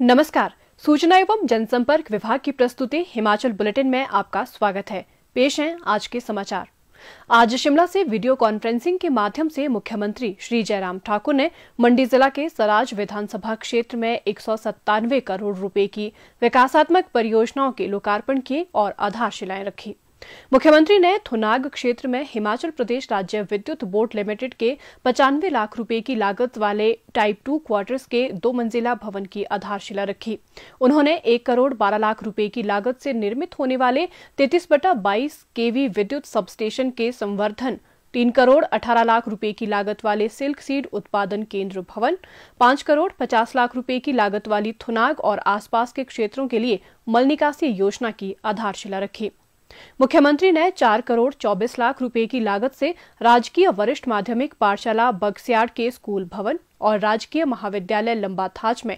नमस्कार सूचना एवं जनसंपर्क विभाग की प्रस्तुति हिमाचल बुलेटिन में आपका स्वागत है पेश हैं आज के समाचार आज शिमला से वीडियो कॉन्फ्रेंसिंग के माध्यम से मुख्यमंत्री श्री जयराम ठाकुर ने मंडी जिला के सराज विधानसभा क्षेत्र में एक करोड़ रुपए की विकासात्मक परियोजनाओं के लोकार्पण किए और आधारशिलाएं रखी मुख्यमंत्री ने थुनाग क्षेत्र में हिमाचल प्रदेश राज्य विद्युत बोर्ड लिमिटेड के पचानवे लाख रुपए की लागत वाले टाइप टू क्वार्टर्स के दो मंजिला भवन की आधारशिला रखी उन्होंने एक करोड़ बारह लाख रुपए की लागत से निर्मित होने वाले तैतीस बटा बाईस केवी विद्युत सबस्टेशन के संवर्धन तीन करोड़ अठारह लाख रुपए की लागत वाले सिल्क सीड उत्पादन केंद्र भवन पांच करोड़ पचास लाख रुपए की लागत वाली थुनाग और आसपास के क्षेत्रों के लिए मल निकासी योजना की आधारशिला रखी मुख्यमंत्री ने चार करोड़ चौबीस लाख रुपए की लागत से राजकीय वरिष्ठ माध्यमिक पाठशाला बगस्याड़ के स्कूल भवन और राजकीय महाविद्यालय थाच में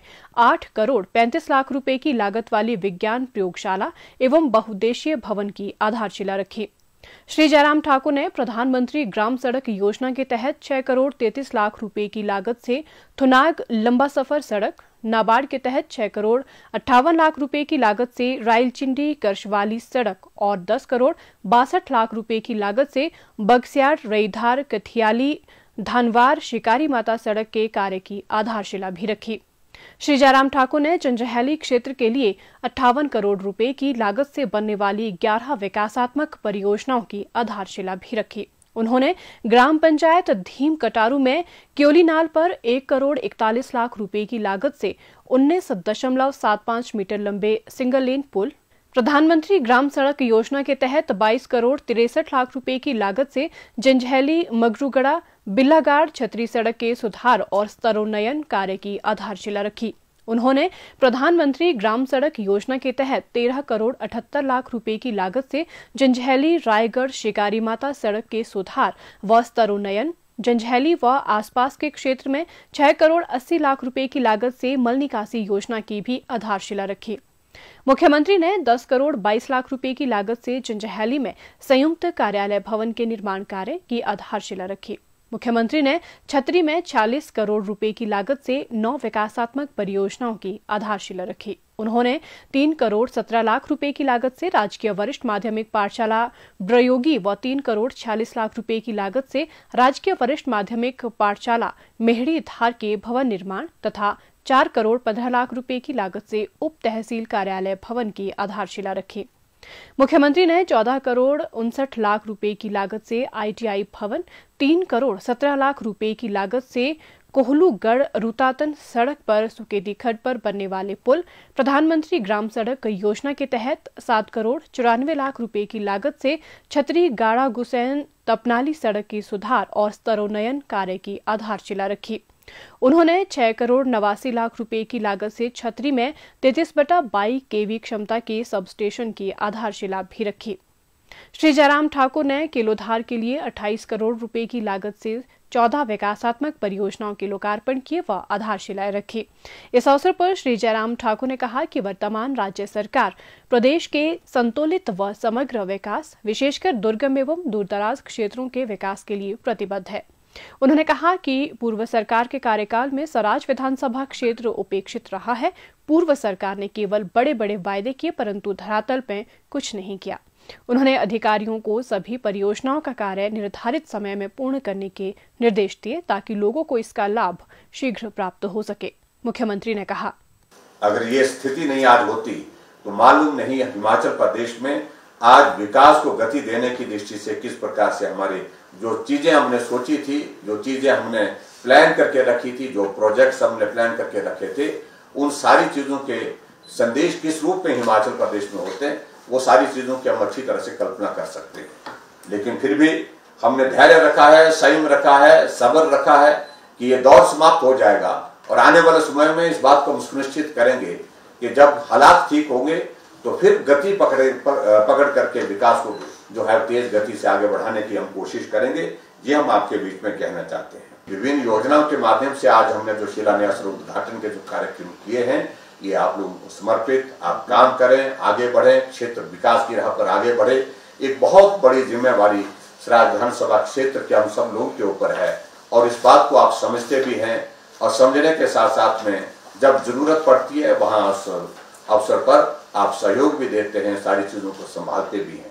आठ करोड़ पैंतीस लाख रुपए की लागत वाली विज्ञान प्रयोगशाला एवं बहुद्देशीय भवन की आधारशिला रखी श्री जयराम ठाकुर ने प्रधानमंत्री ग्राम सड़क योजना के तहत छह करोड़ तैतीस लाख रुपए की लागत से थुनाग लंबा सफर सड़क नाबार्ड के तहत 6 करोड़ अट्ठावन लाख रुपए की लागत से रायलचिंडी करशवाली सड़क और 10 करोड़ बासठ लाख रुपए की लागत से बगस्यार रईधार कथियाली धनवार शिकारी माता सड़क के कार्य की आधारशिला भी रखी श्री जयराम ठाकुर ने चंजहैली क्षेत्र के लिए अट्ठावन करोड़ रुपए की लागत से बनने वाली 11 विकासात्मक परियोजनाओं की आधारशिला भी रखी उन्होंने ग्राम पंचायत धीम कटारू में क्योलीनाल पर एक करोड़ इकतालीस लाख रुपए की लागत से उन्नीस दशमलव सात पांच मीटर लंबे सिंगल लेन पुल प्रधानमंत्री ग्राम सड़क योजना के तहत 22 करोड़ तिरसठ लाख रुपए की लागत से जंजहली मगरूगड़ा बिल्लागाड़ छतरी सड़क के सुधार और स्तरोन्नयन कार्य की आधारशिला रखी उन्होंने प्रधानमंत्री ग्राम सड़क योजना के तहत तेरह करोड़ अठहत्तर लाख रुपए की लागत से जंझैली रायगढ़ शिकारी माता सड़क के सुधार व स्तरोन्नयन जंझैली व आसपास के क्षेत्र में छह करोड़ अस्सी लाख रुपए की लागत से मल निकासी योजना की भी आधारशिला रखी मुख्यमंत्री ने 10 करोड़ 22 लाख रुपए की लागत से जंजहैली में संयुक्त कार्यालय भवन के निर्माण कार्य की आधारशिला रखी मुख्यमंत्री ने छतरी में 40 करोड़ रुपए की लागत से नौ विकासात्मक परियोजनाओं की आधारशिला रखी उन्होंने तीन करोड़ सत्रह लाख रुपए की लागत से राजकीय वरिष्ठ माध्यमिक पाठशाला ब्रयोगी व तीन करोड़ छियालीस लाख रुपए की लागत से राजकीय वरिष्ठ माध्यमिक पाठशाला मेहड़ी धार के भवन निर्माण तथा चार करोड़ पंद्रह लाख रुपए की लागत से उप तहसील कार्यालय भवन की आधारशिला रखी मुख्यमंत्री ने 14 करोड़ उनसठ लाख रुपए की लागत से आईटीआई भवन 3 करोड़ 17 लाख रुपए की लागत से कोहलूगढ़ रुतातन सड़क पर सुकेदी खड पर बनने वाले पुल प्रधानमंत्री ग्राम सड़क योजना के तहत सात करोड़ चौरानवे लाख रुपए की लागत से छतरी गाड़ा गुसैन तपनाली सड़क की सुधार और स्तरोन्नयन कार्य की आधारशिला रखी उन्होंने छह करोड़ नवासी लाख रुपए की लागत से छतरी में तैतीस बटा बाई केवी क्षमता के सब स्टेशन की आधारशिला भी रखी श्री जयराम ठाकुर ने केलोधार के लिए 28 करोड़ रुपए की लागत से 14 विकासात्मक परियोजनाओं के लोकार्पण किए व आधारशिलाएं रखी इस अवसर पर श्री जयराम ठाकुर ने कहा कि वर्तमान राज्य सरकार प्रदेश के संतुलित व समग्र विकास विशेषकर दुर्गम एवं दूरदराज क्षेत्रों के विकास के लिए प्रतिबद्ध है उन्होंने कहा कि पूर्व सरकार के कार्यकाल में सराज विधानसभा क्षेत्र उपेक्षित रहा है पूर्व सरकार ने केवल बड़े बड़े वायदे किए परंतु धरातल पर कुछ नहीं किया उन्होंने अधिकारियों को सभी परियोजनाओं का कार्य निर्धारित समय में पूर्ण करने के निर्देश दिए ताकि लोगों को इसका लाभ शीघ्र प्राप्त हो सके मुख्यमंत्री ने कहा अगर ये स्थिति नहीं आज होती तो मालूम नहीं हिमाचल प्रदेश में आज विकास को गति देने की दृष्टि से किस प्रकार से हमारे जो चीजें हमने सोची थी जो चीजें हमने प्लान करके रखी थी जो प्रोजेक्ट्स हमने प्लान करके रखे थे उन सारी चीजों के संदेश किस रूप में हिमाचल प्रदेश में होते हैं वो सारी चीजों की हम अच्छी तरह से कल्पना कर सकते हैं लेकिन फिर भी हमने धैर्य रखा है संयम रखा है सबर रखा है कि ये दौर समाप्त हो जाएगा और आने वाले समय में इस बात को हम सुनिश्चित करेंगे कि जब हालात ठीक होंगे तो फिर गति पकड़े पकड़ करके विकास को जो है तेज गति से आगे बढ़ाने की हम कोशिश करेंगे ये हम आपके बीच में कहना चाहते हैं विभिन्न योजनाओं के माध्यम से आज हमने जो शिलान्यास और उद्घाटन के जो कार्यक्रम किए हैं ये आप लोगों को समर्पित आप काम करें आगे बढ़े क्षेत्र विकास की राह पर आगे बढ़े एक बहुत बड़ी जिम्मेवारी सिराज विधानसभा क्षेत्र के हम सब लोगों के ऊपर है और इस बात को आप समझते भी हैं और समझने के साथ साथ में जब जरूरत पड़ती है वहां अवसर अवसर पर आप सहयोग भी देते हैं सारी चीजों को संभालते भी हैं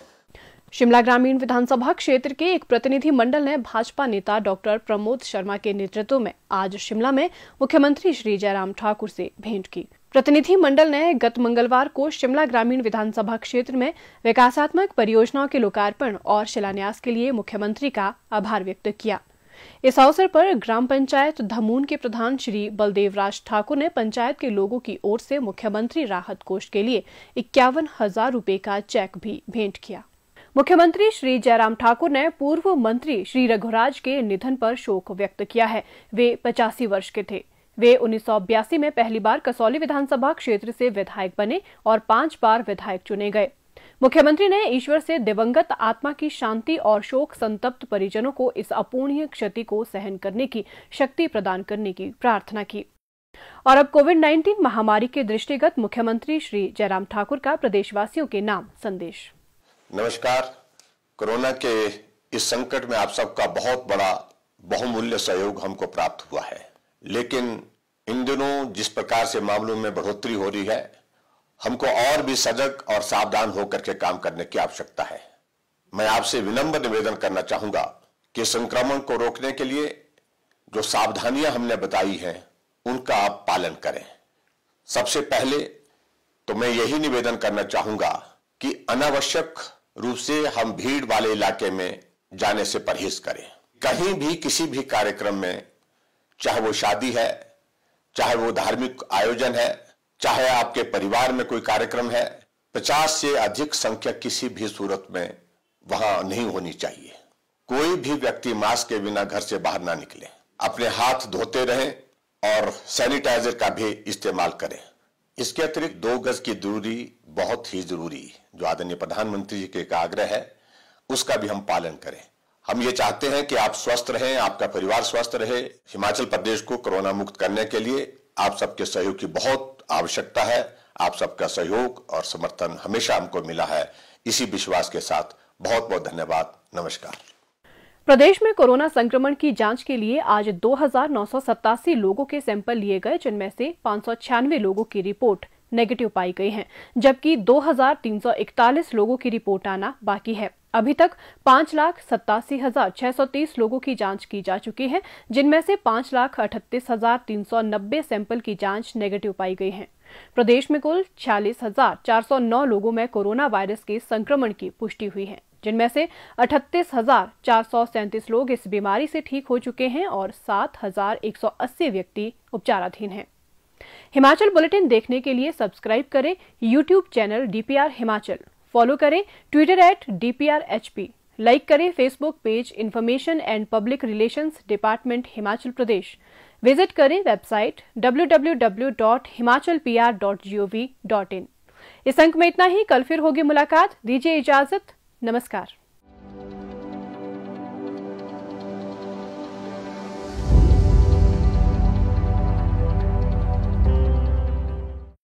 शिमला ग्रामीण विधानसभा क्षेत्र के एक प्रतिनिधि मंडल ने भाजपा नेता डॉक्टर प्रमोद शर्मा के नेतृत्व में आज शिमला में मुख्यमंत्री श्री जयराम ठाकुर से भेंट की प्रतिनिधि मंडल ने गत मंगलवार को शिमला ग्रामीण विधानसभा क्षेत्र में विकासात्मक परियोजनाओं के लोकार्पण और शिलान्यास के लिए मुख्यमंत्री का आभार व्यक्त किया इस अवसर पर ग्राम पंचायत धमून के प्रधान श्री बलदेव राज ठाकुर ने पंचायत के लोगों की ओर से मुख्यमंत्री राहत कोष के लिए इक्यावन हजार रूपए का चेक भी भेंट किया मुख्यमंत्री श्री जयराम ठाकुर ने पूर्व मंत्री श्री रघुराज के निधन पर शोक व्यक्त किया है वे पचासी वर्ष के थे वे उन्नीस में पहली बार कसौली विधानसभा क्षेत्र से विधायक बने और पांच बार विधायक चुने गए मुख्यमंत्री ने ईश्वर से दिवंगत आत्मा की शांति और शोक संतप्त परिजनों को इस अपूर्णीय क्षति को सहन करने की शक्ति प्रदान करने की प्रार्थना की और अब कोविड 19 महामारी के दृष्टिगत मुख्यमंत्री श्री जयराम ठाकुर का प्रदेशवासियों के नाम संदेश नमस्कार कोरोना के इस संकट में आप सबका बहुत बड़ा बहुमूल्य सहयोग हमको प्राप्त हुआ है लेकिन इन दिनों जिस प्रकार से मामलों में बढ़ोतरी हो रही है हमको और भी सजग और सावधान होकर के काम करने की आवश्यकता है मैं आपसे विनम्र निवेदन करना चाहूंगा कि संक्रमण को रोकने के लिए जो सावधानियां हमने बताई हैं उनका आप पालन करें सबसे पहले तो मैं यही निवेदन करना चाहूंगा कि अनावश्यक रूप से हम भीड़ वाले इलाके में जाने से परहेज करें कहीं भी किसी भी कार्यक्रम में चाहे वो शादी है चाहे वो धार्मिक आयोजन है चाहे आपके परिवार में कोई कार्यक्रम है पचास से अधिक संख्या किसी भी सूरत में वहां नहीं होनी चाहिए कोई भी व्यक्ति मास्क के बिना घर से बाहर ना निकले अपने हाथ धोते रहें और सैनिटाइजर का भी इस्तेमाल करें इसके अतिरिक्त दो गज की दूरी बहुत ही जरूरी जो आदरणीय प्रधानमंत्री जी के एक आग्रह है उसका भी हम पालन करें हम ये चाहते हैं कि आप स्वस्थ रहें आपका परिवार स्वस्थ रहे हिमाचल प्रदेश को कोरोना मुक्त करने के लिए आप सबके सहयोग की बहुत आवश्यकता है आप सबका सहयोग और समर्थन हमेशा हमको मिला है इसी विश्वास के साथ बहुत बहुत धन्यवाद नमस्कार प्रदेश में कोरोना संक्रमण की जांच के लिए आज दो लोगों के सैंपल लिए गए जिनमें से पाँच लोगों की रिपोर्ट नेगेटिव पाई गई है जबकि 2,341 लोगों की रिपोर्ट आना बाकी है अभी तक पाँच लाख सत्तासी हजार छह सौ तीस लोगों की जांच की जा चुकी है जिनमें से पाँच लाख अठतीस हजार तीन सौ नब्बे सैंपल की जांच नेगेटिव पाई गई है प्रदेश में कुल छियालीस हजार चार सौ नौ लोगों में कोरोना वायरस के संक्रमण की पुष्टि हुई है जिनमें से अठतीस लोग इस बीमारी से ठीक हो चुके हैं और 7,180 व्यक्ति उपचाराधीन हैं हिमाचल बुलेटिन देखने के लिए सब्सक्राइब करें YouTube channel DPR Himachal follow करें ट्विटर एट डीपीआर लाइक करें Facebook page information and public relations department Himachal Pradesh visit करें वेबसाइट डब्ल्यू इस अंक में इतना ही कल फिर होगी मुलाकात दीजिए इजाजत नमस्कार